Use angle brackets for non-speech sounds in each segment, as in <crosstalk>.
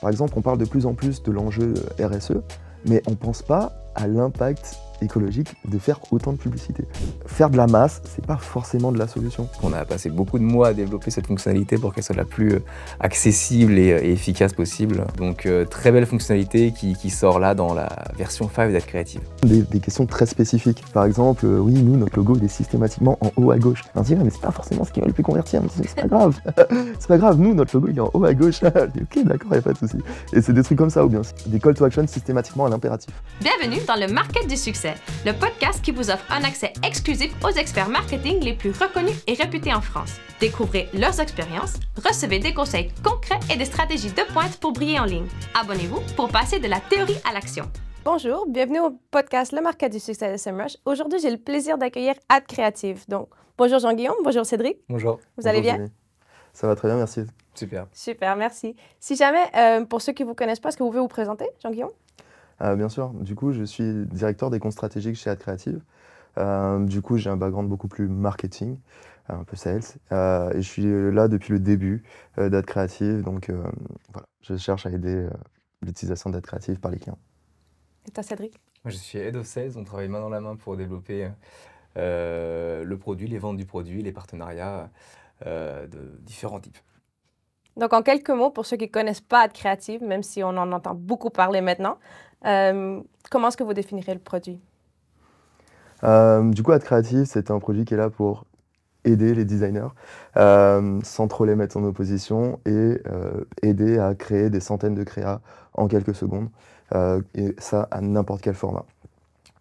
Par exemple, on parle de plus en plus de l'enjeu euh, RSE, mais on ne pense pas à l'impact écologique de faire autant de publicité. Faire de la masse, c'est pas forcément de la solution. On a passé beaucoup de mois à développer cette fonctionnalité pour qu'elle soit la plus euh, accessible euh, et, efficace possible. Donc euh, très belle fonctionnalité qui, sort là dans la version 5 d'être créative. Des, questions très spécifiques. Par exemple, oui, nous, notre logo, il est systématiquement en haut à gauche. On dit, mais c'est pas forcément ce qui va le plus convertir. C'est pas grave. <laughs> c'est pas grave, nous, notre logo, il est en haut à gauche. <laughs> ok, d'accord, il pas de souci. Et c'est des trucs comme ça, ou bien des call to action systématiquement à l'impératif. Bienvenue dans le market du succès le podcast qui vous offre un accès exclusif aux experts marketing les plus reconnus et réputés en France. Découvrez leurs expériences, recevez des conseils concrets et des stratégies de pointe pour briller en ligne. Abonnez-vous pour passer de la théorie à l'action. Bonjour, bienvenue au podcast Le Market du Succès de SEMrush. Aujourd'hui, j'ai le plaisir d'accueillir Ad Creative. Donc, bonjour Jean-Guillaume, bonjour Cédric. Bonjour. Vous allez bien? Ça va très bien, merci. Super. Super, merci. Si jamais, euh, pour ceux qui ne vous connaissent pas, est-ce que vous pouvez vous présenter, Jean-Guillaume? Euh, bien sûr. Du coup, je suis directeur des comptes stratégiques chez Ad Creative. Euh, du coup, j'ai un background beaucoup plus marketing, euh, un peu sales. et je suis là depuis le début d'Ad Creative. Donc, voilà, je cherche à aider l'utilisation d'Ad Creative par les clients. Et toi, Cédric Moi, je suis Head of Sales. On travaille main dans la main pour développer le produit, les ventes du produit, les partenariats de différents types. Donc, en quelques mots, pour ceux qui ne connaissent pas Ad Creative, même si on en entend beaucoup parler maintenant, euh, comment est-ce que vous définirez le produit euh, Du coup, Ad Creative, c'est un produit qui est là pour aider les designers euh, sans trop les mettre en opposition et aider à créer des centaines de créas en quelques secondes, et ça à n'importe quel format.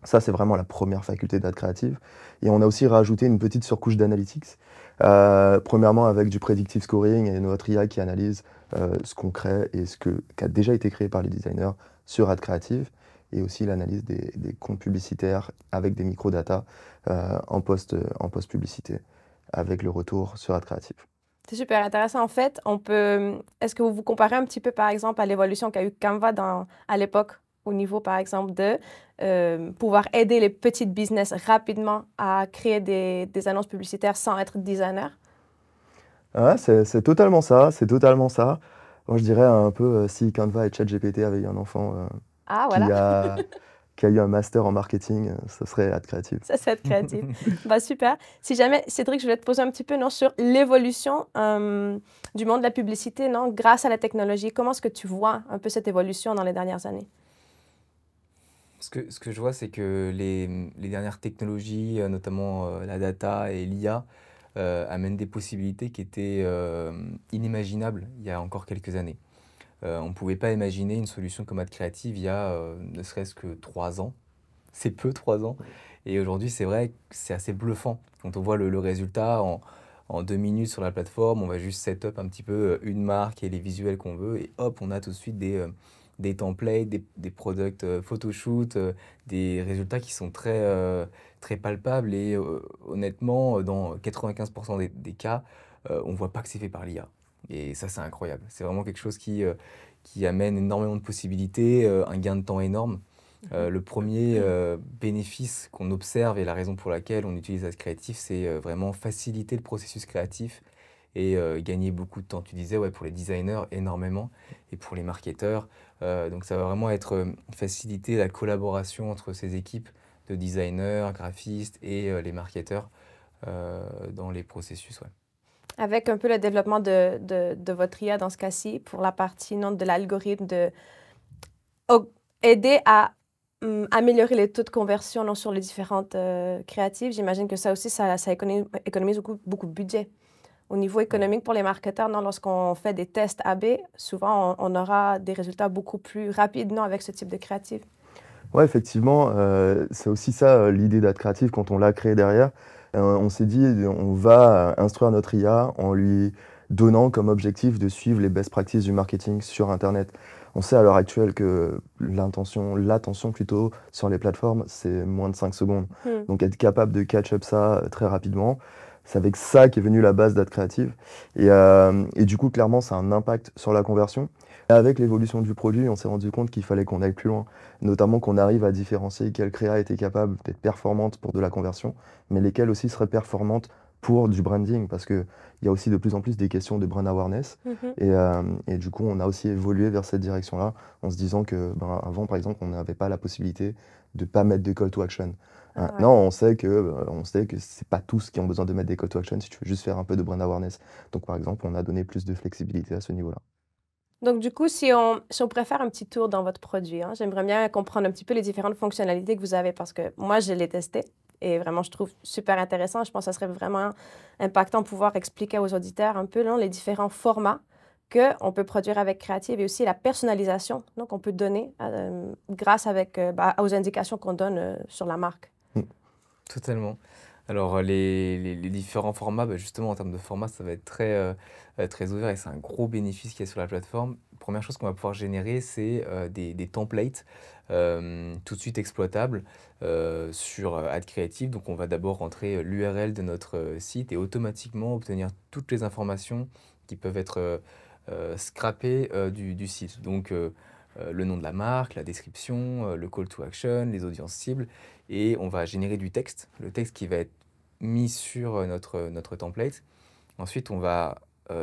Ça, c'est vraiment la première faculté d'Ad Creative. Et on a aussi rajouté une petite surcouche d'analytics, premièrement avec du predictive scoring et notre IA qui analyse ce qu'on crée et ce que, qui a déjà été créé par les designers sur Ad et aussi l'analyse des, comptes publicitaires avec des microdata euh, en post-publicité avec le retour sur Ad C'est super intéressant. En fait, on peut. Est-ce que vous vous comparez un petit peu, par exemple, à l'évolution qu'a eu Canva à l'époque au niveau, par exemple, de euh, pouvoir aider les petites business rapidement à créer des, annonces publicitaires sans être designer? Ah, c'est totalement ça, c'est totalement ça. Moi, je dirais un peu euh, si Canva et ChatGPT avaient eu un enfant euh, ah, qui, a, <laughs> a, eu un master en marketing, ce serait être créatif. Ça, c'est Ad créatif. <laughs> bah, super. Si jamais, Cédric, je voulais te poser un petit peu non, sur l'évolution euh, du monde de la publicité non, grâce à la technologie. Comment est-ce que tu vois un peu cette évolution dans les dernières années ce que, ce que, je vois, c'est que les, les, dernières technologies, notamment la data et l'IA, euh, amène des possibilités qui étaient euh, inimaginables il y a encore quelques années. Euh, on ne pouvait pas imaginer une solution comme Ad Creative il y a ne serait-ce que trois ans. C'est peu trois ans. Et aujourd'hui, c'est vrai que c'est assez bluffant. Quand on voit le, résultat en, en, deux minutes sur la plateforme, on va juste set up un petit peu une marque et les visuels qu'on veut. Et hop, on a tout de suite des, templates, des, des products photoshoot, des résultats qui sont très très palpable et honnêtement, dans 95% des, cas, on ne voit pas que c'est fait par l'IA. Et ça, c'est incroyable. C'est vraiment quelque chose qui, qui amène énormément de possibilités, un gain de temps énorme. Mmh le premier mmh. bénéfice qu'on observe et la raison pour laquelle on utilise As Créatif c'est vraiment faciliter le processus créatif et gagner beaucoup de temps. Tu disais, ouais, pour les designers, énormément, et pour les marketeurs. donc ça va vraiment être faciliter la collaboration entre ces équipes de designers, graphistes et euh, les marketeurs euh, dans les processus. Avec un peu le développement de, votre IA dans ce cas-ci, pour la partie non de l'algorithme, de aider à hum, améliorer les taux de conversion non, sur les différentes euh, créatives, j'imagine que ça aussi, ça, économise, beaucoup, beaucoup, de budget. Au niveau économique, pour les marketeurs, non, lorsqu'on fait des tests AB, souvent on, aura des résultats beaucoup plus rapides non, avec ce type de créatives. Ouais, effectivement, euh, c'est aussi ça euh, l'idée d'être créatif quand on l'a créé derrière. Euh, on s'est dit, on va euh, instruire notre IA en lui donnant comme objectif de suivre les best practices du marketing sur Internet. On sait à l'heure actuelle que l'intention, l'attention plutôt sur les plateformes, c'est moins de 5 secondes. Hmm. Donc être capable de catch up ça très rapidement. C'est avec ça qu'est venue la base d'Ad Creative. Euh, et, du coup, clairement, ça a un impact sur la conversion. avec l'évolution du produit, on s'est rendu compte qu'il fallait qu'on aille plus loin, notamment qu'on arrive à différencier quelles créa étaient capables d'être performantes pour de la conversion, mais lesquelles aussi seraient performantes pour du branding, parce qu'il y a aussi de plus en plus des questions de brand awareness. Mm-hmm. Euh, et, du coup, on a aussi évolué vers cette direction-là, en se disant que, ben, avant, par exemple, on n'avait pas la possibilité de ne pas mettre de call to action. Ah, non, on sait que euh, on sait que c'est pas tous qui ont besoin de mettre des call to action si tu veux juste faire un peu de brand awareness. Donc par exemple, on a donné plus de flexibilité à ce niveau-là. Donc du coup, si on, si un petit tour dans votre produit, hein, j'aimerais bien comprendre un petit peu les différentes fonctionnalités que vous avez parce que moi, je l'ai testé et vraiment, je trouve super intéressant. Je pense que ça serait vraiment impactant de pouvoir expliquer aux auditeurs un peu les différents formats qu'on peut produire avec Creative et aussi la personnalisation qu'on peut donner euh, grâce euh, bah, aux indications qu'on donne sur la marque. Mm. Totalement. Alors euh, les, les, différents formats, bah, justement en termes de format, ça va être très, euh, euh, très ouvert et c'est un gros bénéfice qu'il y a sur la plateforme. Première chose qu'on va pouvoir générer, c'est des, des, templates tout de suite exploitables sur Ad Creative. Donc on va d'abord rentrer l'URL de notre site et automatiquement obtenir toutes les informations qui peuvent être scrapées du, du, site. Donc euh, le nom de la marque, la description, euh, le call to action, les audiences cibles, et on va générer du texte, le texte qui va être mis sur euh, notre, notre template. Ensuite, on va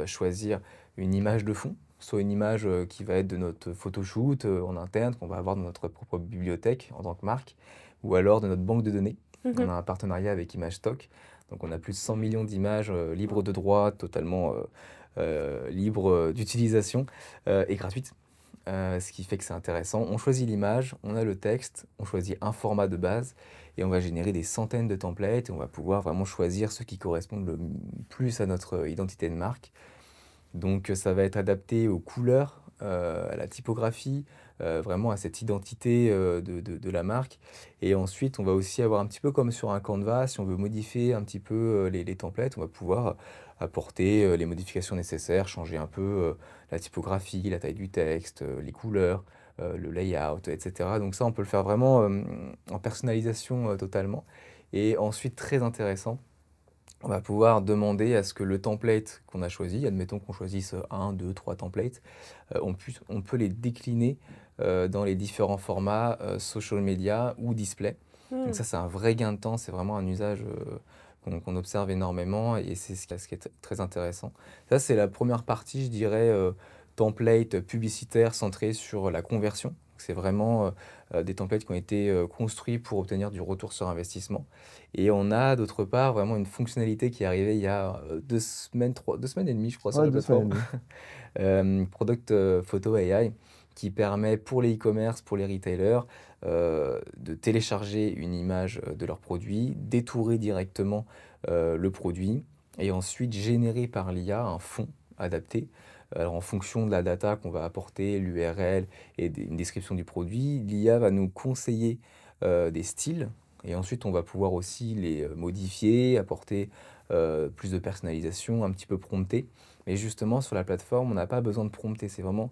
choisir une image de fond, soit une image qui va être de notre photoshoot en interne, qu'on va avoir dans notre propre bibliothèque en tant que marque, ou alors de notre banque de données. Mhm. On a un partenariat avec ImageStock, donc on a plus de 100 millions d'images libres de droit, totalement libres d'utilisation et gratuites. Euh, ce qui fait que c'est intéressant. On choisit l'image, on a le texte, on choisit un format de base et on va générer des centaines de templates et on va pouvoir vraiment choisir ceux qui correspondent le plus à notre euh, identité de marque. Donc euh, ça va être adapté aux couleurs, à la typographie, euh, vraiment à cette identité euh, de, de, la marque. Et ensuite, on va aussi avoir un petit peu comme sur un canvas si on veut modifier un petit peu euh, les, les templates, on va pouvoir apporter les modifications nécessaires, changer un peu la typographie, la taille du texte, les couleurs, le layout, etc. Donc ça, on peut le faire vraiment en personnalisation totalement. Et ensuite, très intéressant, on va pouvoir demander à ce que le template qu'on a choisi, admettons qu'on choisisse un deux trois templates, on, on peut les décliner euh, dans les différents formats euh, social media ou display. Hmm. Donc ça, c'est un vrai gain de temps, c'est vraiment un usage euh, qu'on observe énormément et c'est ce, qui est très intéressant. Ça, c'est la première partie, je dirais, template publicitaire centré sur la conversion. C'est vraiment des templates qui ont été construits pour obtenir du retour sur investissement. Et on a d'autre part vraiment une fonctionnalité qui est arrivée il y a deux semaines, trois, deux semaines et demie, je crois, ouais, sur la <laughs> product Photo AI, qui permet pour les e-commerce, pour les retailers, euh, de télécharger une image euh, de leur produit, détourer directement euh, le produit et ensuite générer par l'IA un fond adapté. Alors, en fonction de la data qu'on va apporter, l'URL et une description du produit, l'IA va nous conseiller des styles et ensuite on va pouvoir aussi les modifier, apporter plus de personnalisation, un petit peu prompter. Mais justement sur la plateforme, on n'a pas besoin de prompter, c'est vraiment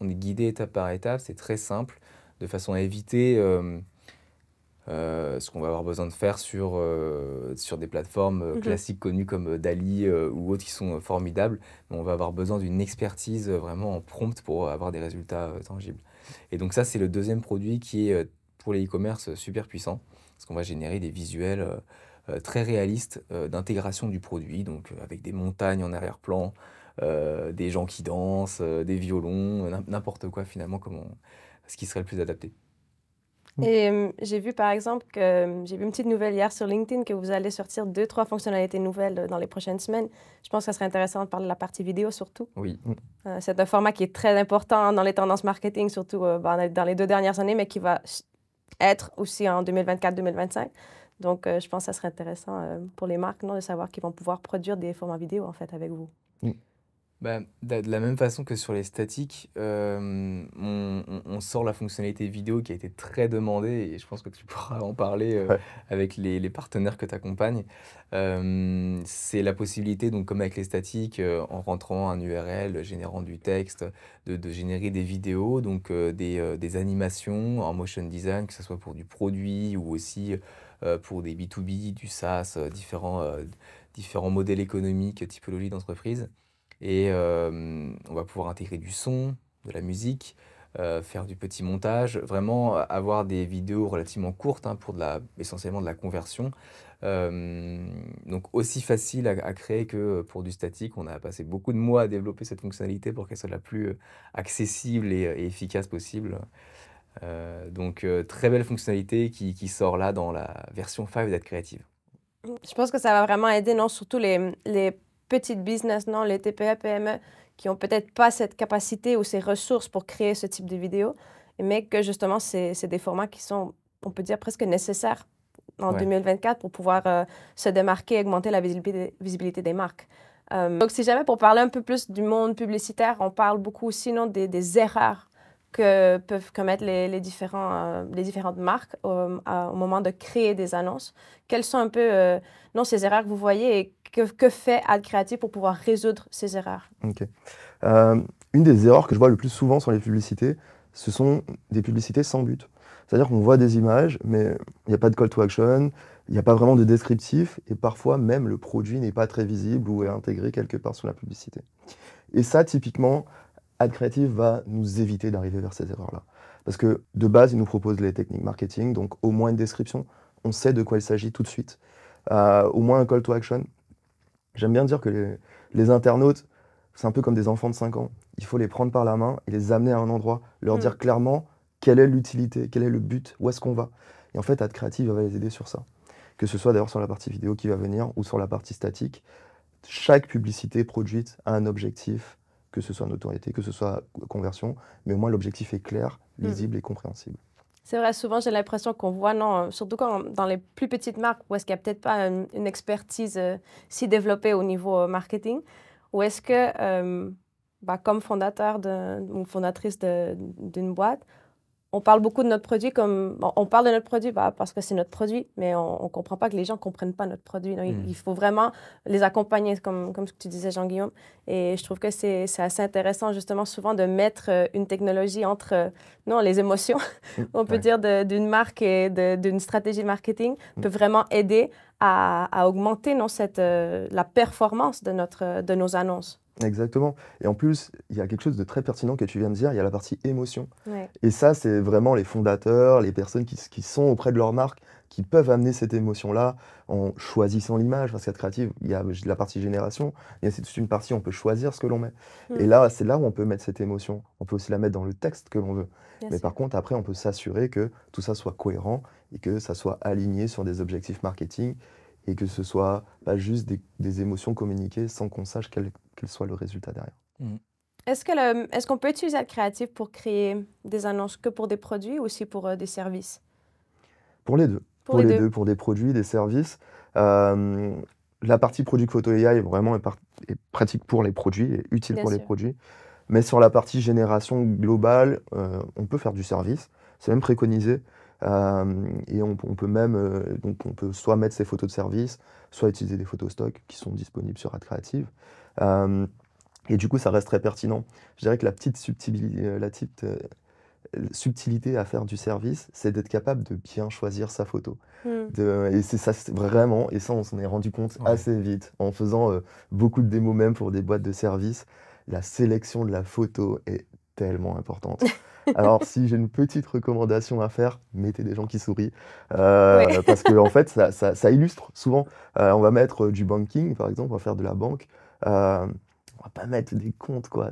on est guidé étape par étape, c'est très simple, de façon à éviter euh, euh, ce qu'on va avoir besoin de faire sur, euh, des plateformes mhm. classiques connues comme Dali ou autres qui sont formidables. on va avoir besoin d'une expertise vraiment prompte pour avoir des résultats tangibles. Et donc ça, c'est le deuxième produit qui est pour les e-commerce super puissant, parce qu'on va générer des visuels. très réalistes d'intégration du produit, donc avec des montagnes en arrière-plan, euh, des gens qui dansent, euh, des violons, euh, n'importe quoi finalement, comment, ce qui serait le plus adapté. Mm. Et j'ai vu par exemple que j'ai vu une petite nouvelle hier sur LinkedIn que vous allez sortir deux, trois fonctionnalités nouvelles dans les prochaines semaines. Je pense que ce serait intéressant de parler de la partie vidéo surtout. Oui. Mm. c'est un format qui est très important hein, dans les tendances marketing, surtout ben, dans les deux dernières années, mais qui va être aussi en 2024-2025. Donc je pense que ça serait intéressant pour les marques de savoir qu'ils vont pouvoir produire des formats vidéo en fait avec vous. Oui. Mm. Bah, de la même façon que sur les statiques, euh, on, on, sort la fonctionnalité vidéo qui a été très demandée et je pense que tu <laughs> pourras en parler euh, avec les, les, partenaires que tu accompagnes. Euh, c'est la possibilité, donc, comme avec les statiques, en rentrant un URL, générant du texte, de, de générer des vidéos, donc des, des, animations en motion design, que ce soit pour du produit ou aussi pour des B2B, du SaaS, différents, différents modèles économiques, typologies d'entreprise. Et euh, on va pouvoir intégrer du son, de la musique, euh, faire du petit montage, vraiment avoir des vidéos relativement courtes hein, pour de la, essentiellement de la conversion. Euh, donc aussi facile à, créer que pour du statique. On a passé beaucoup de mois à développer cette fonctionnalité pour qu'elle soit la plus accessible et, efficace possible. donc très belle fonctionnalité qui, qui, sort là dans la version 5 d'être créative. Je pense que ça va vraiment aider, non, surtout les, les petites business, non, les TPE, PME, qui n'ont peut-être pas cette capacité ou ces ressources pour créer ce type de vidéo, mais que justement, c'est des formats qui sont, on peut dire, presque nécessaires en 2024 pour pouvoir euh, se démarquer, et augmenter la visibilité, des marques. Euh, donc, si jamais pour parler un peu plus du monde publicitaire, on parle beaucoup aussi non, des, erreurs que peuvent commettre les, différents, euh, les différentes marques au, au, moment de créer des annonces. Quelles sont un peu non, ces erreurs que vous voyez et que, fait Ad Creative pour pouvoir résoudre ces erreurs euh, Une des erreurs que je vois le plus souvent sur les publicités, ce sont des publicités sans but. C'est-à-dire qu'on voit des images, mais il n'y a pas de call to action, il n'y a pas vraiment de descriptif, et parfois même le produit n'est pas très visible ou est intégré quelque part sur la publicité. Et ça, typiquement, Ad Creative va nous éviter d'arriver vers ces erreurs-là. Parce que de base, il nous propose les techniques marketing, donc au moins une description, on sait de quoi il s'agit tout de suite. Euh, au moins un call to action, J'aime bien dire que les, internautes, c'est un peu comme des enfants de 5 ans. Il faut les prendre par la main et les amener à un endroit, leur mm. dire clairement quelle est l'utilité, quel est le but, où est-ce qu'on va. Et en fait, Ad Creative va les aider sur ça. Que ce soit d'ailleurs sur la partie vidéo qui va venir ou sur la partie statique, chaque publicité produite a un objectif, que ce soit notoriété, que ce soit conversion, mais au moins l'objectif est clair, mm. lisible et compréhensible. C'est vrai, souvent j'ai l'impression qu'on voit, non, euh, surtout quand, dans les plus petites marques où est-ce qu'il n'y a peut-être pas une, expertise euh, si développée au niveau euh, marketing, ou est-ce que, bah, comme fondateur ou fondatrice d'une boîte, on parle beaucoup de notre produit comme. On parle de notre produit bah, parce que c'est notre produit, mais on ne comprend pas que les gens ne comprennent pas notre produit. Hmm. il, faut vraiment les accompagner, comme, ce tu disais, Jean-Guillaume. Et je trouve que c'est assez intéressant, justement, souvent de mettre euh, une technologie entre euh, non, les émotions, <laughs> <laughs> on peut dire, d'une marque et d'une stratégie de marketing, hmm. peut vraiment aider à, augmenter non, cette, euh, la performance de, notre, de nos annonces. Exactement. Et en plus, il y a quelque chose de très pertinent que tu viens de dire, il y a la partie émotion. Et ça, c'est vraiment les fondateurs, les personnes qui, sont auprès de leur marque, qui peuvent amener cette émotion-là en choisissant l'image. Parce qu'être créative, il y a la partie génération, il y a toute une partie, on peut choisir ce que l'on met. Hmm. Et là, c'est là où on peut mettre cette émotion. On peut aussi la mettre dans le texte que l'on veut. Mais par contre, après, on peut s'assurer que tout ça soit cohérent et que ça soit aligné sur des objectifs marketing et que ce soit pas juste des, des émotions communiquées sans qu'on sache quelles quel soit le résultat derrière. Mm. Est-ce qu'on peut utiliser Ad Creative pour créer des annonces que pour des produits ou aussi pour euh, des services Pour les deux. Pour, les, deux. pour des produits, des services. Euh, la partie produit photo AI est vraiment pratique pour les produits, utile pour les produits. Mais sur la partie génération globale, euh, on peut faire du service. C'est même préconisé. et on, peut même, donc on peut soit mettre ses photos de service, soit utiliser des photos stock qui sont disponibles sur Ad Creative. Euh, et du coup, ça reste très pertinent. Je dirais que la petite euh, euh, subtilité, à faire du service, c'est d'être capable de bien choisir sa photo. Hmm. et c'est ça vraiment, et ça on s'en est rendu compte assez vite en faisant beaucoup de démos même pour des boîtes de service. La sélection de la photo est tellement importante. <laughs> Alors si j'ai une petite recommandation à faire, mettez des gens qui sourient, parce que en fait ça, illustre souvent. on va mettre du banking par exemple, on va faire de la banque. Euh, on va pas mettre des comptes, quoi.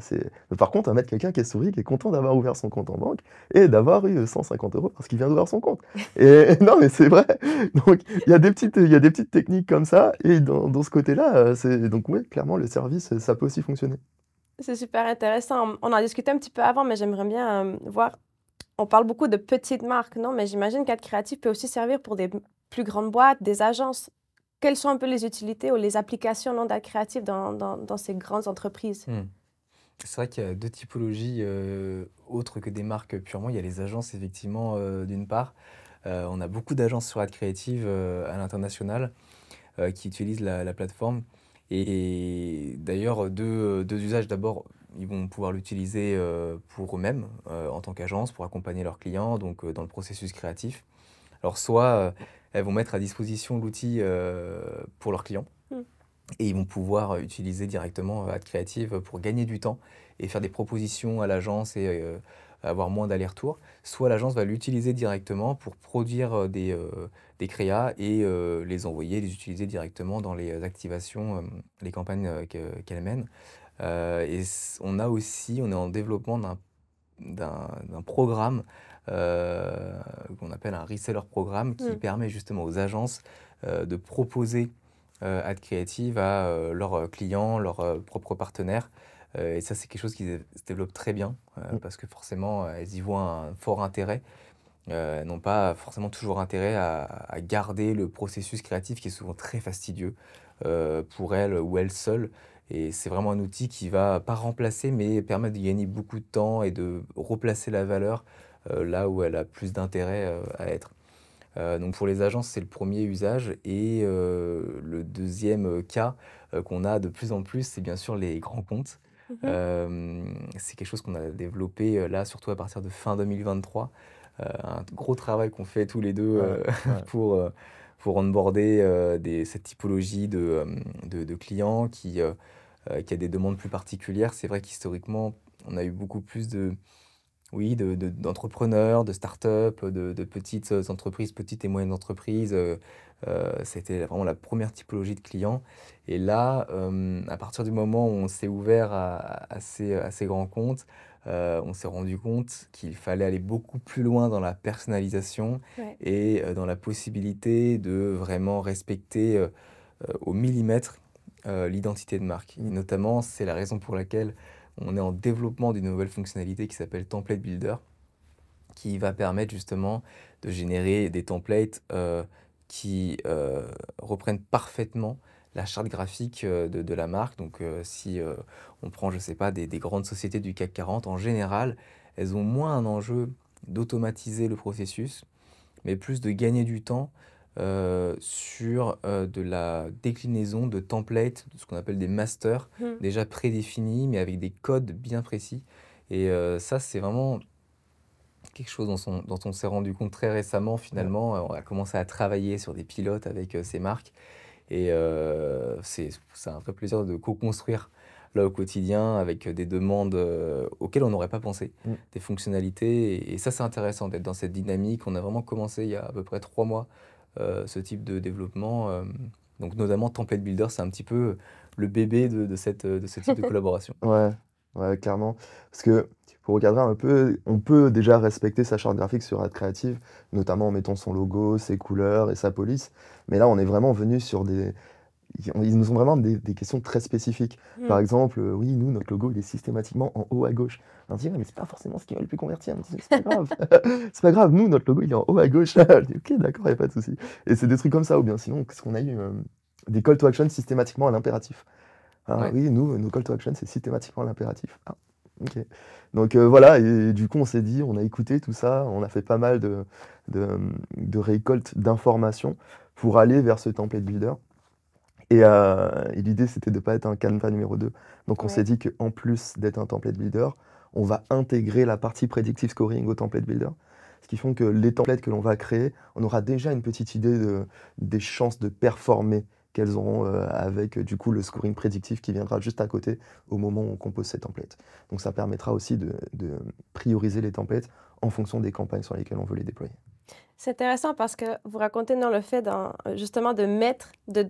par contre, on va mettre quelqu'un qui est souri, qui est content d'avoir ouvert son compte en banque et d'avoir eu 150 euros parce qu'il vient d'ouvrir son compte. <laughs> Et <laughs> non, mais c'est vrai. Donc, il y, a des petites, techniques comme ça. Et dans, ce côté-là, euh, c'est donc, oui, clairement, le service, ça peut aussi fonctionner. C'est super intéressant. On en a discuté un petit peu avant, mais j'aimerais bien euh, voir. On parle beaucoup de petites marques, non? Mais j'imagine qu'Ad créatif peut aussi servir pour des plus grandes boîtes, des agences quelles sont un peu les utilités ou les applications non créative dans, dans, ces grandes entreprises hmm. C'est vrai qu'il y a deux typologies euh, autres que des marques purement. Il y a les agences, effectivement, euh, d'une part. Euh, on a beaucoup d'agences sur ad Creative à l'international qui utilisent la, plateforme. Et, d'ailleurs, deux, deux, usages. D'abord, ils vont pouvoir l'utiliser pour eux-mêmes en tant qu'agence, pour accompagner leurs clients, donc dans le processus créatif. Alors, soit elles vont mettre à disposition l'outil euh, pour leurs clients. Hmm. Et ils vont pouvoir utiliser directement euh, Ad Creative pour gagner du temps et faire des propositions à l'agence et euh, avoir moins d'aller-retour. Soit l'agence va l'utiliser directement pour produire des, des créas et les envoyer, les utiliser directement dans les activations, les campagnes qu'elle mène. et on a aussi, on est en développement d'un d'un programme euh, qu'on appelle un reseller programme qui hmm. permet justement aux agences euh, de proposer euh, Ad Creative à leurs clients, leurs propres partenaires. et ça, c'est quelque chose qui se développe très bien hmm. parce que forcément, elles y voient un fort intérêt. Euh, n'ont pas forcément toujours intérêt à, garder le processus créatif qui est souvent très fastidieux pour elles ou elles seules. Et c'est vraiment un outil qui va pas remplacer, mais permettre de gagner beaucoup de temps et de replacer la valeur euh, là où elle a plus d'intérêt euh, à être. Euh, donc pour les agences, c'est le premier usage. Et le deuxième cas qu'on a de plus en plus, c'est bien sûr les grands comptes. Mhm. c'est quelque chose qu'on a développé là, surtout à partir de fin 2023. un gros travail qu'on fait tous les deux <laughs> pour pour onboarder euh, cette typologie euh, de, de, clients qui, euh, qui a des demandes plus particulières. C'est vrai qu'historiquement, on a eu beaucoup plus de oui, d'entrepreneurs, de, startups, de de, petites entreprises, petites et moyennes entreprises. C'était vraiment la première typologie de clients. Et là, à partir du moment où on s'est ouvert à, à, ces, à, ces, grands comptes, euh, on s'est rendu compte qu'il fallait aller beaucoup plus loin dans la personnalisation et euh, dans la possibilité de vraiment respecter euh, au millimètre l'identité de marque. notamment, c'est la raison pour laquelle on est en développement d'une nouvelle fonctionnalité qui s'appelle Template Builder, qui va permettre justement de générer des templates qui reprennent parfaitement la charte graphique euh, de, la marque. Donc euh, si euh, on prend, je ne sais pas, des, grandes sociétés du CAC 40, en général, elles ont moins un enjeu d'automatiser le processus, mais plus de gagner du temps sur de la déclinaison de templates, de ce qu'on appelle des masters, hmm. déjà prédéfinis, mais avec des codes bien précis. Et ça, c'est vraiment quelque chose dont, son, on s'est rendu compte très récemment, finalement. On a commencé à travailler sur des pilotes avec ces marques. Et euh, c'est un vrai plaisir de co-construire là au quotidien avec des demandes euh, auxquelles on n'aurait pas pensé, mm. des fonctionnalités. Et, ça, c'est intéressant d'être dans cette dynamique. On a vraiment commencé il y a à peu près trois mois euh, ce type de développement. donc, notamment Template Builder, c'est un petit peu le bébé de, cette, de ce type de <laughs> collaboration. Ouais, ouais, clairement. Parce que pour recadrer un peu, on peut déjà respecter sa charte graphique sur Ad Creative, notamment en mettant son logo, ses couleurs et sa police. Mais là, on est vraiment venu sur des, ils nous ont vraiment des, questions très spécifiques. Hmm. Par exemple, euh, oui, nous, notre logo, il est systématiquement en haut à gauche. On dit, mais mais c'est pas forcément ce qui va le plus convertir. c'est pas grave. <laughs> c'est pas grave, nous, notre logo, il est en haut à gauche. <laughs> dit, ok, d'accord, il n'y a pas de souci. Et c'est des trucs comme ça, ou bien sinon, qu'est-ce qu'on a eu euh, Des call to action systématiquement à l'impératif. Ah oui, nous, nos call to action, c'est systématiquement à l'impératif. Ah, donc euh, voilà, et, du coup, on s'est dit, on a écouté tout ça, on a fait pas mal de, de, récoltes d'informations pour aller vers ce template builder. Et, euh, l'idée, c'était de ne pas être un Canva numéro 2. Donc on s'est dit qu'en plus d'être un template builder, on va intégrer la partie predictive scoring au template builder. Ce qui fait que les templates que l'on va créer, on aura déjà une petite idée de, des chances de performer qu'elles auront euh, avec du coup le scoring prédictif qui viendra juste à côté au moment où on compose ces templates. Donc ça permettra aussi de, prioriser les templates en fonction des campagnes sur lesquelles on veut les déployer. C'est intéressant parce que vous racontez dans le fait justement de mettre, de,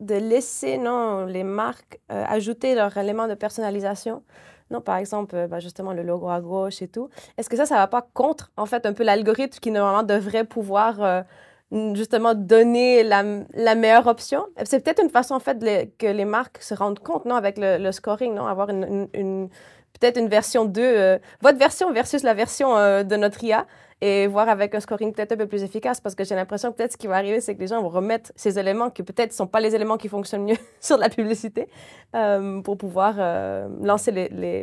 de laisser non, les marques euh, ajouter leur élément de personnalisation. Non, par exemple, euh, bah, justement, le logo à gauche et tout. Est-ce que ça, ça ne va pas contre, en fait, un peu l'algorithme qui normalement devrait pouvoir justement donner la, meilleure option. C'est peut-être une façon en fait de, que les marques se rendent compte, non, avec le, scoring, non, avoir une peut-être une version 2, euh, votre version versus la version euh, de notre IA et voir avec un scoring peut-être un peu plus efficace parce que j'ai l'impression que peut-être ce qui va arriver, c'est que les gens vont remettre ces éléments qui peut-être ne sont pas les éléments qui fonctionnent mieux <laughs> sur la publicité euh, pour pouvoir lancer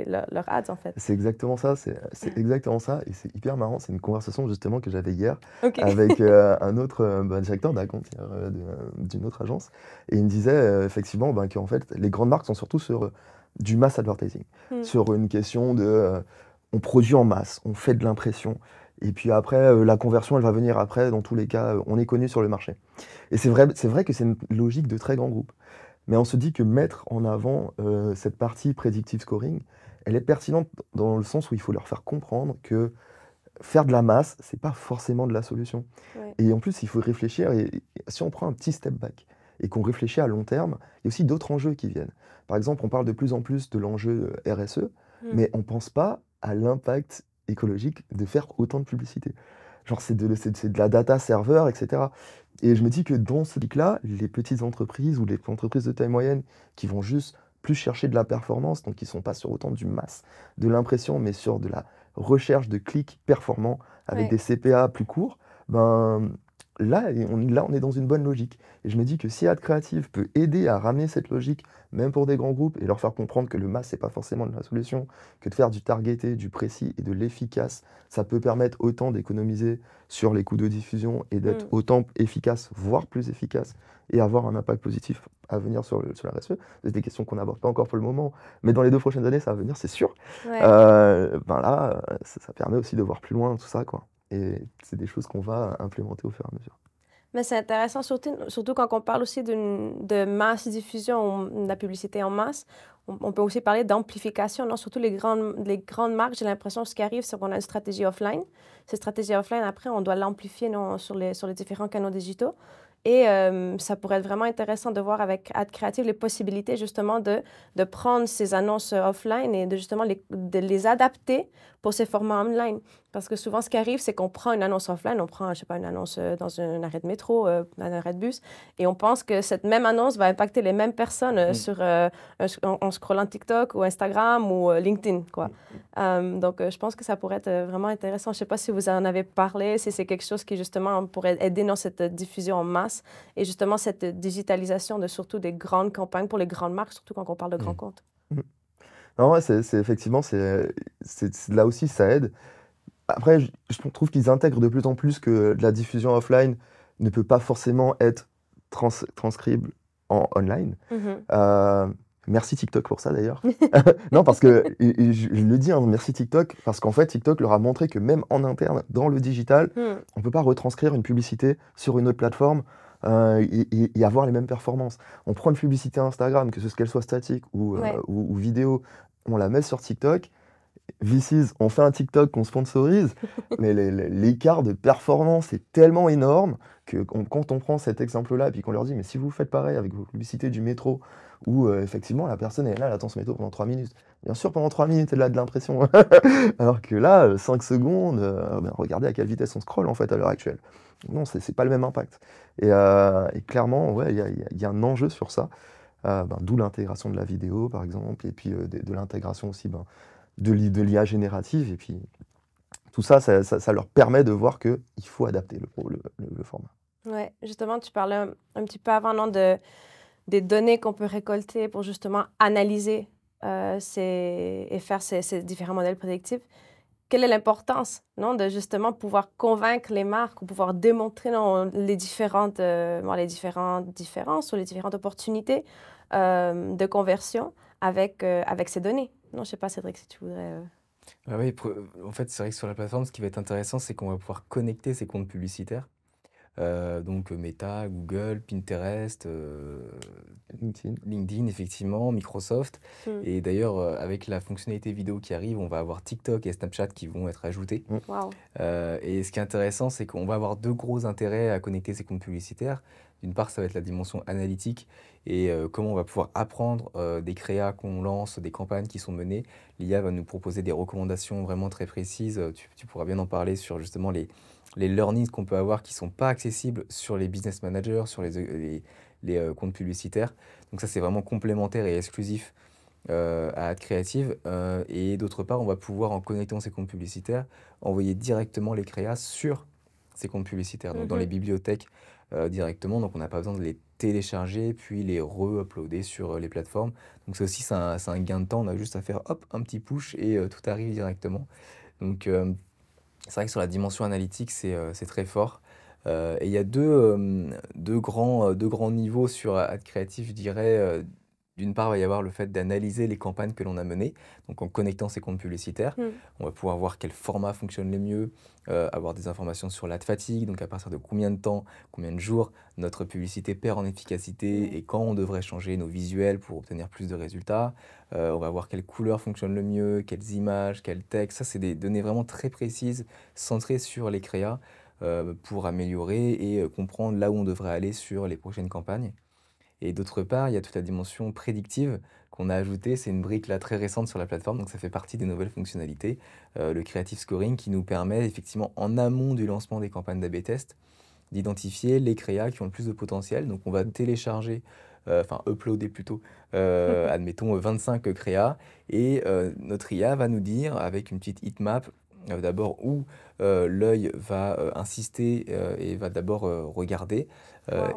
leurs ads en fait. C'est exactement ça, c'est exactement ça et c'est hyper marrant. C'est une conversation justement que j'avais hier <laughs> avec un autre bah, directeur d'un compte d'une autre agence et il me disait effectivement que bah, qu'en fait les grandes marques sont surtout sur du mass advertising, hmm. sur une question de euh, on produit en masse, on fait de l'impression. Et puis après, euh, la conversion, elle va venir après. Dans tous les cas, euh, on est connu sur le marché. Et c'est vrai, que c'est une logique de très grands groupes. Mais on se dit que mettre en avant cette partie predictive scoring, elle est pertinente dans le sens où il faut leur faire comprendre que faire de la masse, c'est pas forcément de la solution. Et en plus, il faut réfléchir. et si on prend un petit step back, et qu'on réfléchit à long terme, il y a aussi d'autres enjeux qui viennent. Par exemple, on parle de plus en plus de l'enjeu euh, RSE, mm. mais on ne pense pas à l'impact écologique de faire autant de publicité. Genre, c'est de, de, la data serveur, etc. Et je me dis que dans ce cas là les petites entreprises ou les entreprises de taille moyenne qui vont juste plus chercher de la performance, donc qui ne sont pas sur autant du masse, de l'impression, mais sur de la recherche de clics performants avec des CPA plus courts, ben, là on, est dans une bonne logique. Et je me dis que si Ad Creative peut aider à ramener cette logique, même pour des grands groupes, et leur faire comprendre que le masse, c'est pas forcément la solution, que de faire du targeté, du précis et de l'efficace, ça peut permettre autant d'économiser sur les coûts de diffusion et d'être mm. autant efficace, voire plus efficace, et avoir un impact positif à venir sur, la RSE. C'est des questions qu'on n'aborde pas encore pour le moment, mais dans les deux prochaines années, ça va venir, c'est sûr. Euh, ben là, ça, ça, permet aussi de voir plus loin tout ça, quoi. Et c'est des choses qu'on va implémenter au fur et à mesure. Mais c'est intéressant, surtout, quand on parle aussi de masse diffusion, de la publicité en masse. On, peut aussi parler d'amplification, non? Surtout les grandes, les grandes marques, j'ai l'impression, ce qui arrive, c'est qu'on a une stratégie offline. Cette stratégie offline, après, on doit l'amplifier sur les, sur les différents canaux digitaux. Et euh, ça pourrait être vraiment intéressant de voir avec Ad Creative les possibilités justement de, de prendre ces annonces offline et de justement de les adapter pour ces formats online. Parce que souvent, ce qui arrive, c'est qu'on prend une annonce offline, on prend, je sais pas, une annonce euh, dans un arrêt de métro, euh, un arrêt de bus, et on pense que cette même annonce va impacter les mêmes personnes euh, mm. sur, en, scrollant TikTok ou Instagram ou LinkedIn, quoi. Mm, mm. donc, je pense que ça pourrait être vraiment intéressant. Je sais pas si vous en avez parlé, si c'est quelque chose qui, justement, pourrait aider dans cette diffusion en masse et, justement, cette digitalisation de surtout des grandes campagnes pour les grandes marques, surtout quand on parle de grands comptes. Non, c'est effectivement, c'est là aussi, ça aide. Après, je, trouve qu'ils intègrent de plus en plus que de la diffusion offline ne peut pas forcément être trans transcrible en online. Mhm. Euh, merci TikTok pour ça d'ailleurs. <laughs> <laughs> non, parce que je, le dis, hein, merci TikTok, parce qu'en fait, TikTok leur a montré que même en interne, dans le digital, hmm. on ne peut pas retranscrire une publicité sur une autre plateforme. Euh, et, avoir les mêmes performances. On prend une publicité Instagram, que ce qu'elle soit statique euh, ou vidéo, on la met sur TikTok, VCs, on fait un TikTok qu'on sponsorise, <laughs> mais l'écart de performance est tellement énorme que quand on prend cet exemple-là et puis qu'on leur dit, mais si vous faites pareil avec vos publicités du métro, où euh, effectivement la personne est là, elle attend ce métro pendant 3 minutes. Bien sûr, pendant 3 minutes, elle a de l'impression. <laughs> Alors que là, 5 secondes, euh, ben, regardez à quelle vitesse on scroll en fait à l'heure actuelle. Non, c'est pas le même impact. Et, euh, clairement, il y, a, y, a un enjeu sur ça. Ben, d'où l'intégration de la vidéo, par exemple, et puis de, de l'intégration aussi ben, de l'IA générative. Et puis, tout ça ça, leur permet de voir qu'il faut adapter le, le, format. Ouais, justement, tu parlais un, petit peu avant non, de, des données qu'on peut récolter pour justement analyser euh, et faire ces, différents modèles prédictifs. Quelle est l'importance non, de justement pouvoir convaincre les marques ou pouvoir démontrer les, différentes, euh, les différentes différences ou les différentes opportunités euh, de conversion avec, avec ces données non, je sais pas, Cédric, si tu voudrais. Euh, bah oui, en fait, c'est vrai que sur la plateforme, ce qui va être intéressant, c'est qu'on va pouvoir connecter ces comptes publicitaires euh, donc euh, Meta, Google, Pinterest, euh, LinkedIn. effectivement, Microsoft. Hmm. Et d'ailleurs, avec la fonctionnalité vidéo qui arrive, on va avoir TikTok et Snapchat qui vont être ajoutés. Hmm. et ce qui est intéressant, c'est qu'on va avoir deux gros intérêts à connecter ces comptes publicitaires. D'une part, ça va être la dimension analytique et comment on va pouvoir apprendre des créas qu'on lance, des campagnes qui sont menées. L'IA va nous proposer des recommandations vraiment très précises. tu pourras bien en parler sur justement les, les learnings qu'on peut avoir qui ne sont pas accessibles sur les business managers, sur les, les, euh, comptes publicitaires. Donc ça, c'est vraiment complémentaire et exclusif euh, à Ad Creative. Euh, et d'autre part, on va pouvoir, en connectant ces comptes publicitaires, envoyer directement les créas sur ces comptes publicitaires, donc dans mhm. les bibliothèques directement. Donc on n'a pas besoin de les télécharger, puis les re-uploader sur les plateformes. Donc ça aussi, c'est un, un, gain de temps. On a juste à faire hop, un petit push et tout arrive directement. Donc c'est vrai que sur la dimension analytique, c'est euh, très fort. Euh, et il y a deux, euh, grands, deux grands niveaux sur Ad Creative, je dirais d'une part, il va y avoir le fait d'analyser les campagnes que l'on a menées, donc en connectant ces comptes publicitaires. Hmm. On va pouvoir voir quel format fonctionne le mieux, euh, avoir des informations sur la fatigue, donc à partir de combien de temps, combien de jours notre publicité perd en efficacité hmm. et quand on devrait changer nos visuels pour obtenir plus de résultats. Euh, on va voir quelles couleurs fonctionnent le mieux, quelles images, quels textes. Ça, c'est des données vraiment très précises, centrées sur les créas euh, pour améliorer et comprendre là où on devrait aller sur les prochaines campagnes. Et d'autre part, il y a toute la dimension prédictive qu'on a ajoutée. C'est une brique là très récente sur la plateforme, donc ça fait partie des nouvelles fonctionnalités. Euh, le Creative Scoring qui nous permet effectivement en amont du lancement des campagnes d'AB test d'identifier les créas qui ont le plus de potentiel. Donc on va télécharger euh, enfin uploader plutôt, euh, <laughs> admettons 25 créas, et notre IA va nous dire avec une petite heatmap euh, d'abord où euh, l'œil va euh, insister et va d'abord regarder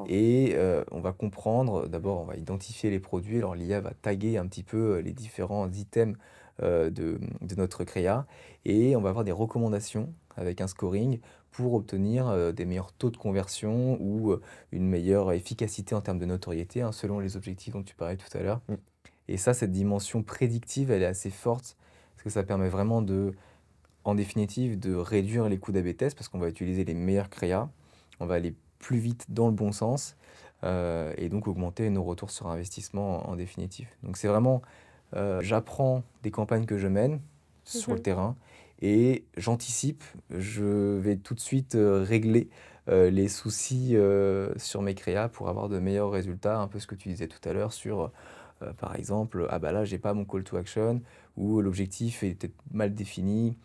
et on va comprendre, d'abord on va identifier les produits, alors l'IA va taguer un petit peu les différents items de, notre créa et on va avoir des recommandations avec un scoring pour obtenir des meilleurs taux de conversion ou une meilleure efficacité en termes de notoriété hein, selon les objectifs dont tu parlais tout à l'heure. Mm. Et ça, cette dimension prédictive, elle est assez forte parce que ça permet vraiment de en définitive de réduire les coûts d'ABTS parce qu'on va utiliser les meilleurs créas, on va aller plus vite dans le bon sens euh, et donc augmenter nos retours sur investissement en, définitive. Donc c'est vraiment, euh, j'apprends des campagnes que je mène mhm. sur le terrain et j'anticipe, je vais tout de suite euh, régler les soucis sur mes créas pour avoir de meilleurs résultats, un peu ce que tu disais tout à l'heure sur par exemple, ah bah là j'ai pas mon call to action ou l'objectif est mal défini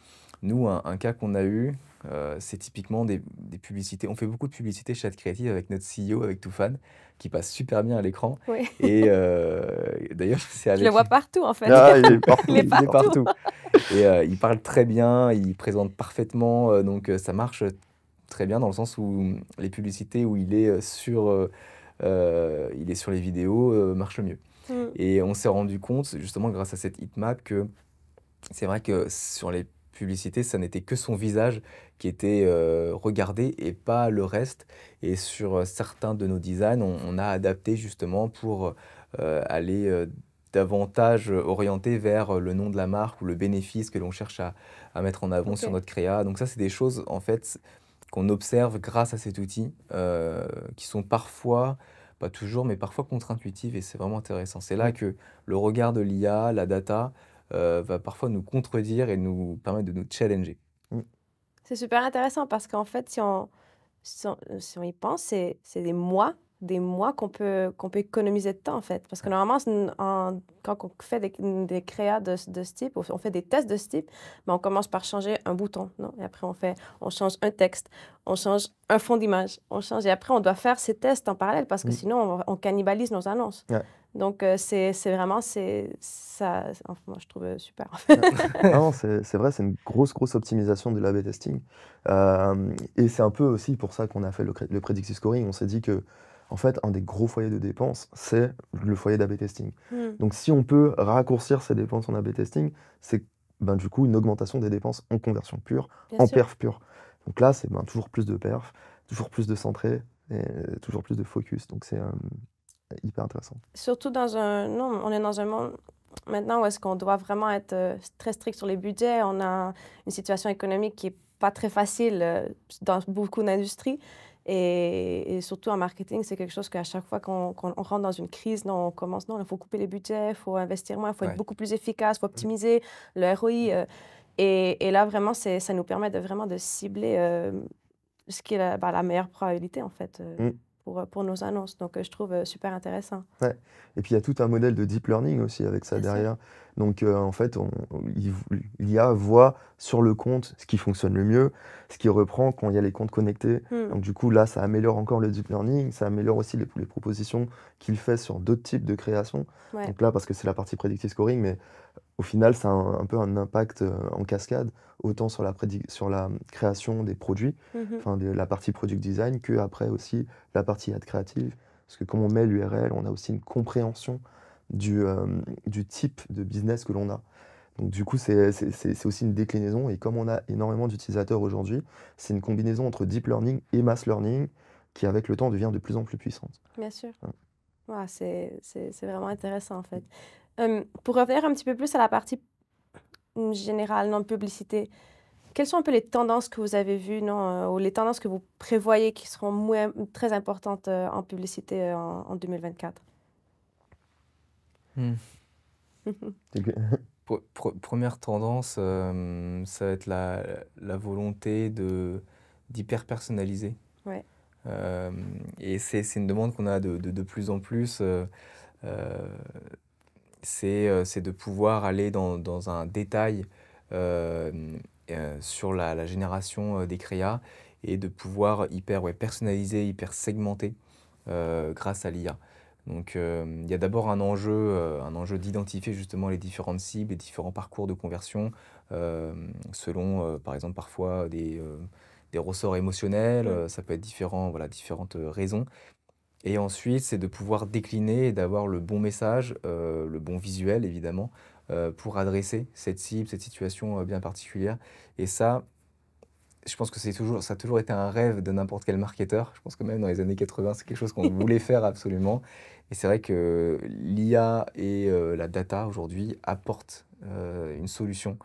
nous, un, cas qu'on a eu, euh, c'est typiquement des, publicités. On fait beaucoup de publicités chat Creative avec notre CEO, avec Toufan, qui passe super bien à l'écran. Euh, et d'ailleurs, c'est avec. Je le vois partout, en fait. Ah, <laughs> il est partout. il et euh, il parle très bien, il présente parfaitement. donc, ça marche très bien dans le sens où les publicités où il est sur, il est sur les vidéos marchent mieux. Mm. Et on s'est rendu compte, justement, grâce à cette heatmap, que c'est vrai que sur les publicité, ça n'était que son visage qui était euh, regardé et pas le reste. Et sur euh, certains de nos designs, on, a adapté justement pour euh, aller davantage orienté vers le nom de la marque ou le bénéfice que l'on cherche à, mettre en avant sur notre créa. Donc ça, c'est des choses en fait qu'on observe grâce à cet outil, qui sont parfois, pas toujours, mais parfois contre-intuitives, et c'est vraiment intéressant. C'est là mm. que le regard de l'IA, la data, euh, va parfois nous contredire et nous permettre de nous challenger. C'est super intéressant parce qu'en fait, si on, y pense, c'est des mois des mois qu'on peut, qu'on peut économiser de temps, en fait. Parce que normalement, quand on fait des, créas de, ce type, on fait des tests de ce type, mais ben, on commence par changer un bouton, non? Et après, on, fait, on change un texte, on change un fond d'image, on change... Et après, on doit faire ces tests en parallèle parce que sinon, on, cannibalise nos annonces. Donc, euh, c'est vraiment, c'est ça. moi, je trouve euh, super. <laughs> non, <laughs> c'est vrai, c'est une grosse, grosse optimisation de l'AB testing. Euh, et c'est un peu aussi pour ça qu'on a fait le, le, predictive scoring. On s'est dit que, en fait, un des gros foyers de dépenses, c'est le foyer d'AB testing. Hmm. Donc, si on peut raccourcir ces dépenses en AB testing, c'est ben, du coup une augmentation des dépenses en conversion pure, en perf pure. Donc là, c'est ben, toujours plus de perf, toujours plus de centré et toujours plus de focus. Donc, c'est hyper intéressant. Surtout dans un... Non, on est dans un monde maintenant où est-ce qu'on doit vraiment être euh, très strict sur les budgets. On a une situation économique qui n'est pas très facile euh, dans beaucoup d'industries. Et, surtout en marketing, c'est quelque chose qu'à chaque fois qu'on rentre dans une crise, on commence, non, il faut couper les budgets, il faut investir moins, il faut être beaucoup plus efficace, il faut mm. optimiser le ROI. Mm. Euh. et, là, vraiment, ça nous permet de vraiment de cibler ce qui est bah, la, meilleure probabilité, en fait. Mm. Euh, pour, nos annonces. Donc, euh, je trouve euh, super intéressant. Ouais. Et puis, il y a tout un modèle de deep learning aussi avec ça derrière. Donc euh, en fait, l'IA voit sur le compte ce qui fonctionne le mieux, ce qui reprend quand il y a les comptes connectés. Hmm. Donc du coup, là, ça améliore encore le deep learning, ça améliore aussi les, propositions qu'il fait sur d'autres types de créations. Donc là, parce que c'est la partie predictive scoring, mais au final, ça a un, peu un impact euh, en cascade, autant sur la, création des produits, mhm. enfin de la partie product design, que après aussi la partie ad créative. Parce que comme on met l'URL, on a aussi une compréhension euh, du, type de business que l'on a. Donc du coup, c'est aussi une déclinaison. Et comme on a énormément d'utilisateurs aujourd'hui, c'est une combinaison entre deep learning et mass learning qui, avec le temps, devient de plus en plus puissante. Bien sûr. Hein. c'est vraiment intéressant, en fait. Hum, pour revenir un petit peu plus à la partie hum, générale, non publicité, quelles sont un peu les tendances que vous avez vues, non, euh, ou les tendances que vous prévoyez qui seront très importantes euh, en publicité en 2024 Hmm. <laughs> première tendance, euh, ça va être la, volonté d'hyper personnaliser. Euh, et c'est une demande qu'on a de, de, plus en plus. Euh, c'est de pouvoir aller dans, un détail sur la, génération des créas et de pouvoir hyper ouais, personnaliser, hyper segmenter grâce à l'IA. Donc euh, il y a d'abord un enjeu, euh, un enjeu d'identifier justement les différentes cibles, les différents parcours de conversion, euh, selon par exemple parfois des, des ressorts émotionnels, mm. ça peut être différent, voilà, différentes raisons. Et ensuite, c'est de pouvoir décliner et d'avoir le bon message, le bon visuel évidemment, pour adresser cette cible, cette situation bien particulière. Et ça, je pense que c'est toujours, ça a toujours été un rêve de n'importe quel marketeur. Je pense que même dans les années 80, c'est quelque chose qu'on <laughs> voulait faire absolument. Et c'est vrai que l'IA et euh, la data aujourd'hui apportent euh, une solution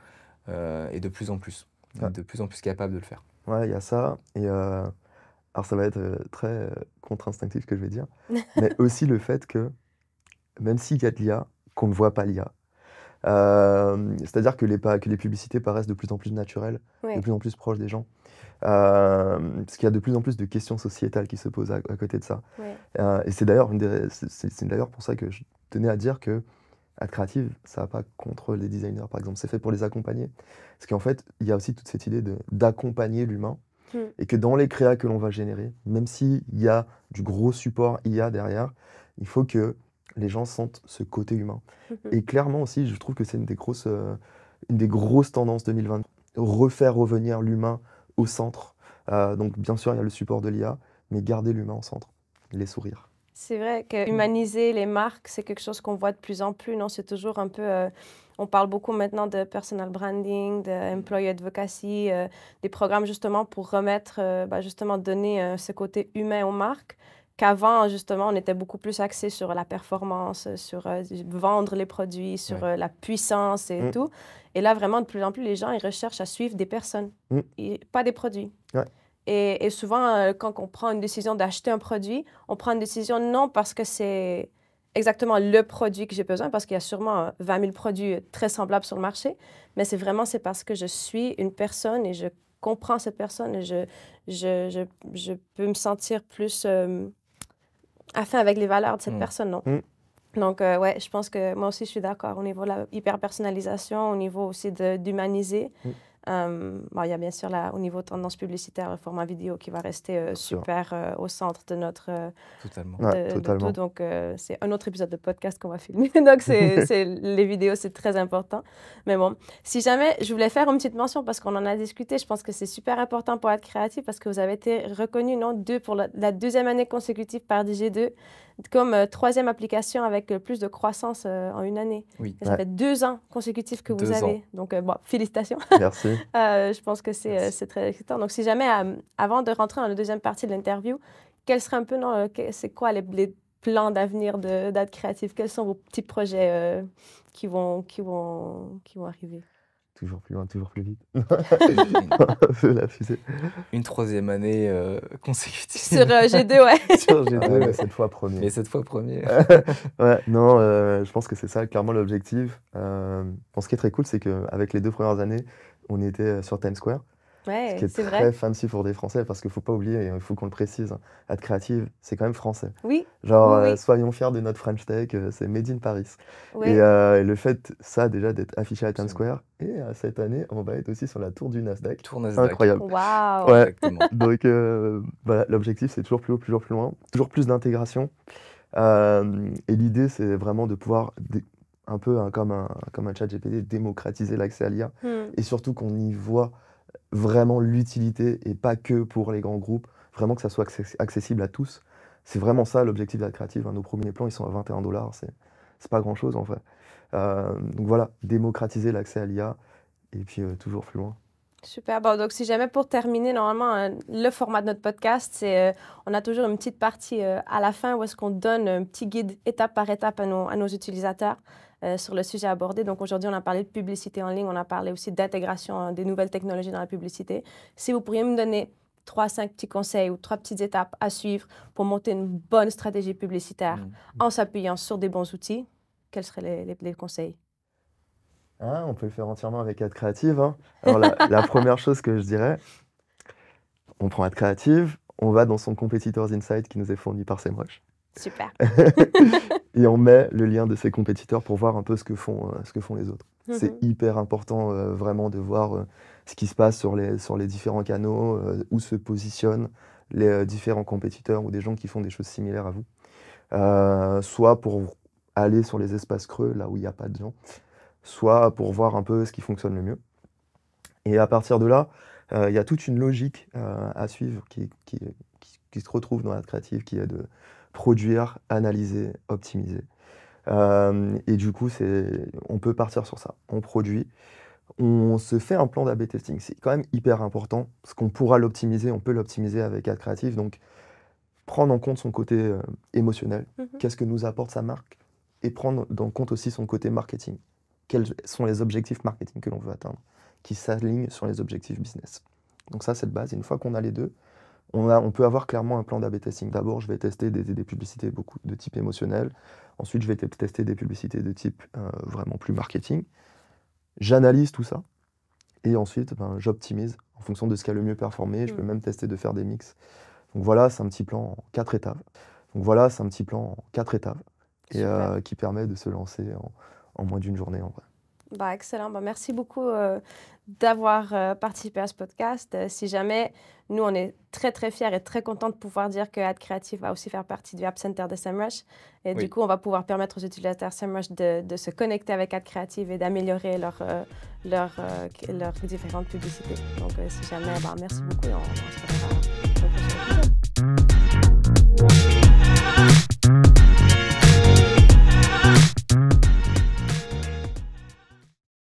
euh, et de plus en plus, de plus en plus capable de le faire. Ouais, il y a ça. Et alors ça va être très contre-instinctif que je vais dire, <laughs> mais aussi le fait que même s'il y a de l'IA, qu'on ne voit pas l'IA. Euh, c'est-à-dire que les, publicités paraissent de plus en plus naturelles, de plus en plus proches des gens. Euh, parce qu'il y a de plus en plus de questions sociétales qui se posent à, côté de ça. Euh, et c'est d'ailleurs pour ça que je tenais à dire que Ad créative, ça va pas contre les designers, par exemple. C'est fait pour les accompagner. Parce qu'en fait, il y a aussi toute cette idée d'accompagner l'humain. Hmm. Et que dans les créas que l'on va générer, même s'il y a du gros support IA derrière, il faut que les gens sentent ce côté humain. Mhm. Et clairement aussi, je trouve que c'est une des grosses, euh, une des grosses tendances 2020. Refaire revenir l'humain au centre. Euh, donc bien sûr, il y a le support de l'IA, mais garder l'humain au centre, les sourires. C'est vrai que mm. humaniser les marques, c'est quelque chose qu'on voit de plus en plus. Non, c'est toujours un peu. Euh, on parle beaucoup maintenant de personal branding, d'employee mm. employee advocacy, des programmes justement pour remettre, bah, justement donner ce côté humain aux marques qu'avant, justement, on était beaucoup plus axé sur la performance, sur euh, vendre les produits, sur euh, la puissance et mm. tout. Et là, vraiment, de plus en plus, les gens, ils recherchent à suivre des personnes, mm. pas des produits. Et, souvent, euh, quand on prend une décision d'acheter un produit, on prend une décision non parce que c'est exactement le produit que j'ai besoin, parce qu'il y a sûrement 20 000 produits très semblables sur le marché, mais c'est vraiment, c'est parce que je suis une personne et je comprends cette personne et je, je peux me sentir plus afin avec les valeurs de cette mm. personne, non? Mm. Donc, euh, ouais, je pense que moi aussi, je suis d'accord au niveau de la hyper-personnalisation, au niveau aussi d'humaniser. Mm. Euh, il y a bien sûr là au niveau tendance publicitaire le format vidéo qui va rester euh, super euh, au centre de notre totalement. donc c'est un autre épisode de podcast qu'on va filmer <laughs> donc <laughs> c'est les vidéos c'est très important mais bon si jamais je voulais faire une petite mention parce qu'on en a discuté je pense que c'est super important pour être créatif parce que vous avez été reconnu non deux pour la, la deuxième année consécutive par DG2 comme euh, troisième application avec le euh, plus de croissance euh, en une année. Ça fait deux ans consécutifs que vous avez. Donc, bon, félicitations. <laughs> Merci. je pense que c'est très excitant. Donc, si jamais, avant de rentrer dans la deuxième partie de l'interview, quel serait un peu, c'est quoi les, plans d'avenir de Creative Quels sont vos petits projets qui, vont, qui, vont, qui vont arriver? toujours plus loin, toujours plus vite. <laughs> <laughs> Une troisième année euh, consécutive. Sur euh, G2, ouais. <laughs> Sur G2, mais cette fois premier. Mais cette fois premier. ouais, non, euh, je pense que c'est ça, clairement, l'objectif. ce qui est très cool, c'est qu'avec les deux premières années, on était sur Times Square. Ouais, ce qui est, très vrai. fancy pour des Français, parce qu'il ne faut pas oublier, il faut qu'on le précise, être créative, c'est quand même français. Oui. Genre, euh, soyons fiers de notre French Tech, euh, c'est Made in Paris. Euh, et, le fait, ça, déjà, d'être affiché à Times Square, et cette année, on va être aussi sur la tour du Nasdaq. Tour Nasdaq. Incroyable. Waouh. <laughs> Donc, voilà, l'objectif, c'est toujours plus haut, toujours plus loin, toujours plus d'intégration. et l'idée, c'est vraiment de pouvoir un peu hein, comme, un, comme un chat GPT, démocratiser l'accès à l'IA, hmm. et surtout qu'on y voit vraiment l'utilité et pas que pour les grands groupes, vraiment que ça soit accessible à tous. C'est vraiment ça l'objectif de la créative. Hein. Nos premiers plans, ils sont à 21 dollars, c'est pas grand chose en fait. Euh, donc voilà, démocratiser l'accès à l'IA et puis euh, toujours plus loin. Super. Bon, donc si jamais pour terminer, normalement, hein, le format de notre podcast, c'est euh, on a toujours une petite partie euh, à la fin où est-ce qu'on donne un petit guide étape par étape à nos, utilisateurs euh, sur le sujet abordé. Donc aujourd'hui, on a parlé de publicité en ligne, on a parlé aussi d'intégration hein, des nouvelles technologies dans la publicité. Si vous pourriez me donner trois, cinq petits conseils ou trois petites étapes à suivre pour monter une bonne stratégie publicitaire mmh. en s'appuyant sur des bons outils, quels seraient les conseils? Ah, on peut le faire entièrement avec Ad Creative. Hein. Alors, la, <laughs> première chose que je dirais, on prend Ad Creative, on va dans son Competitors Insight qui nous est fourni par Semrush. Super. <laughs> et on met le lien de ses compétiteurs pour voir un peu ce que font, euh, ce que font les autres. Mhm. C'est hyper important euh, vraiment de voir euh, ce qui se passe sur les, sur les différents canaux, où se positionnent les différents compétiteurs ou des gens qui font des choses similaires à vous. soit pour aller sur les espaces creux, là où il n'y a pas de gens, soit pour voir un peu ce qui fonctionne le mieux. Et à partir de là, euh, il y a toute une logique euh, à suivre qui, se retrouve dans la créative, qui est de produire, analyser, optimiser. Euh, et du coup, on peut partir sur ça. On produit, on se fait un plan d'AB testing. C'est quand même hyper important, parce qu'on pourra l'optimiser, on peut l'optimiser avec Ad Creative. Donc, prendre en compte son côté émotionnel, mm-hmm. qu'est-ce que nous apporte sa marque, et prendre en compte aussi son côté marketing quels sont les objectifs marketing que l'on veut atteindre, qui s'alignent sur les objectifs business. Donc ça, c'est de base. une fois qu'on a les deux, on, a, on peut avoir clairement un plan d'AB testing. D'abord, je vais tester des, publicités beaucoup de type émotionnel. Ensuite, je vais tester des publicités de type euh, vraiment plus marketing. J'analyse tout ça. Et ensuite, ben, j'optimise en fonction de ce qui a le mieux performé. Je mm. peux même tester de faire des mix. Donc voilà, c'est un petit plan en quatre étapes. Donc voilà, c'est un petit plan en quatre étapes et, euh, qui permet de se lancer en, en moins d'une journée en vrai. Bah, excellent. Bah, merci beaucoup euh, d'avoir euh, participé à ce podcast. Euh, si jamais, nous, on est très, très fiers et très contents de pouvoir dire que Ad Creative va aussi faire partie du App Center de SEMrush. Et du coup, on va pouvoir permettre aux utilisateurs SEMrush de, de se connecter avec Ad Creative et d'améliorer leur, leur, leurs différentes publicités. Donc, si jamais, bah, merci beaucoup